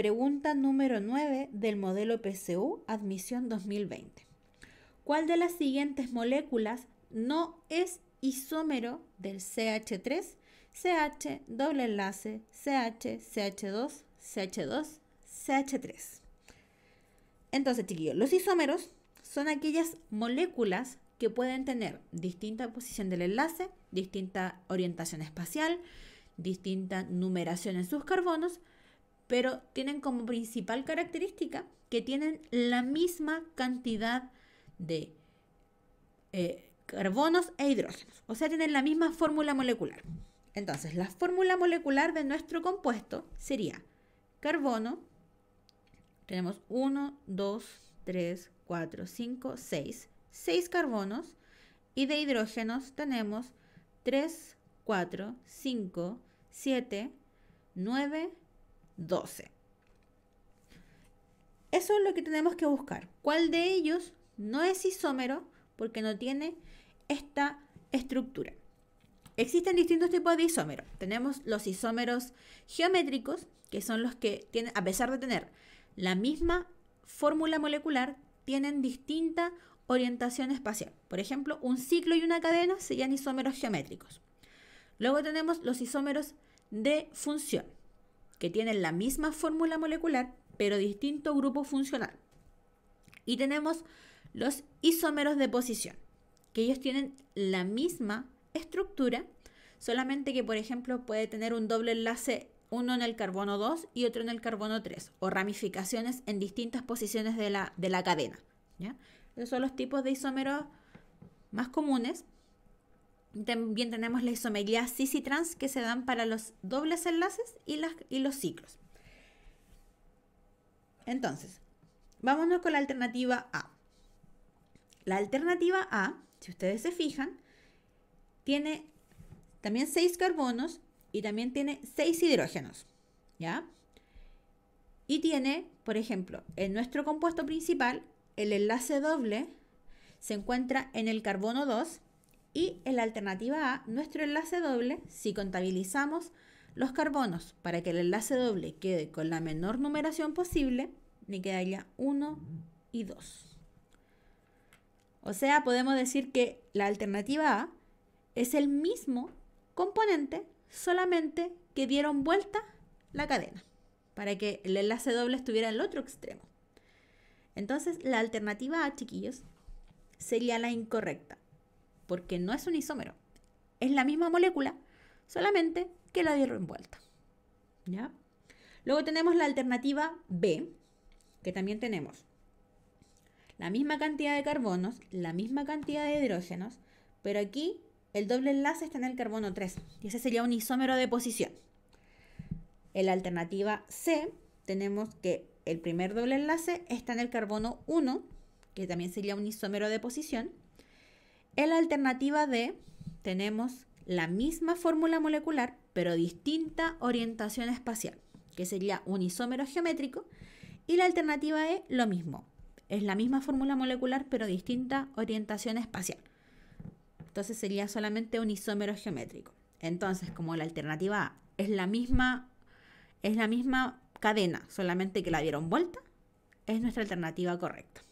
Pregunta número 9 del modelo PCU, admisión 2020. ¿Cuál de las siguientes moléculas no es isómero del CH3, CH, doble enlace, CH, CH2, CH2, CH3? Entonces, chiquillos, los isómeros son aquellas moléculas que pueden tener distinta posición del enlace, distinta orientación espacial, distinta numeración en sus carbonos, pero tienen como principal característica que tienen la misma cantidad de eh, carbonos e hidrógenos, o sea, tienen la misma fórmula molecular. Entonces, la fórmula molecular de nuestro compuesto sería carbono, tenemos 1, 2, 3, 4, 5, 6, 6 carbonos y de hidrógenos tenemos 3, 4, 5, 7, 9, 12. Eso es lo que tenemos que buscar. ¿Cuál de ellos no es isómero porque no tiene esta estructura? Existen distintos tipos de isómeros. Tenemos los isómeros geométricos, que son los que tienen, a pesar de tener la misma fórmula molecular, tienen distinta orientación espacial. Por ejemplo, un ciclo y una cadena serían isómeros geométricos. Luego tenemos los isómeros de función que tienen la misma fórmula molecular, pero distinto grupo funcional. Y tenemos los isómeros de posición, que ellos tienen la misma estructura, solamente que, por ejemplo, puede tener un doble enlace, uno en el carbono 2 y otro en el carbono 3, o ramificaciones en distintas posiciones de la, cadena. Esos son los tipos de isómeros más comunes también tenemos la isomería cis y trans que se dan para los dobles enlaces y, las, y los ciclos. Entonces, vámonos con la alternativa A. La alternativa A, si ustedes se fijan, tiene también seis carbonos y también tiene seis hidrógenos. ¿Ya? Y tiene, por ejemplo, en nuestro compuesto principal, el enlace doble se encuentra en el carbono 2 y en la alternativa A, nuestro enlace doble, si contabilizamos los carbonos para que el enlace doble quede con la menor numeración posible, me quedaría 1 y 2. O sea, podemos decir que la alternativa A es el mismo componente, solamente que dieron vuelta la cadena, para que el enlace doble estuviera en el otro extremo. Entonces, la alternativa A, chiquillos, sería la incorrecta porque no es un isómero. Es la misma molécula, solamente que la de vuelta. ¿Ya? Luego tenemos la alternativa B, que también tenemos la misma cantidad de carbonos, la misma cantidad de hidrógenos, pero aquí el doble enlace está en el carbono 3 y ese sería un isómero de posición. En la alternativa C tenemos que el primer doble enlace está en el carbono 1, que también sería un isómero de posición, en la alternativa D tenemos la misma fórmula molecular, pero distinta orientación espacial, que sería un isómero geométrico. Y la alternativa E, lo mismo. Es la misma fórmula molecular, pero distinta orientación espacial. Entonces sería solamente un isómero geométrico. Entonces, como la alternativa A es la misma, es la misma cadena, solamente que la dieron vuelta, es nuestra alternativa correcta.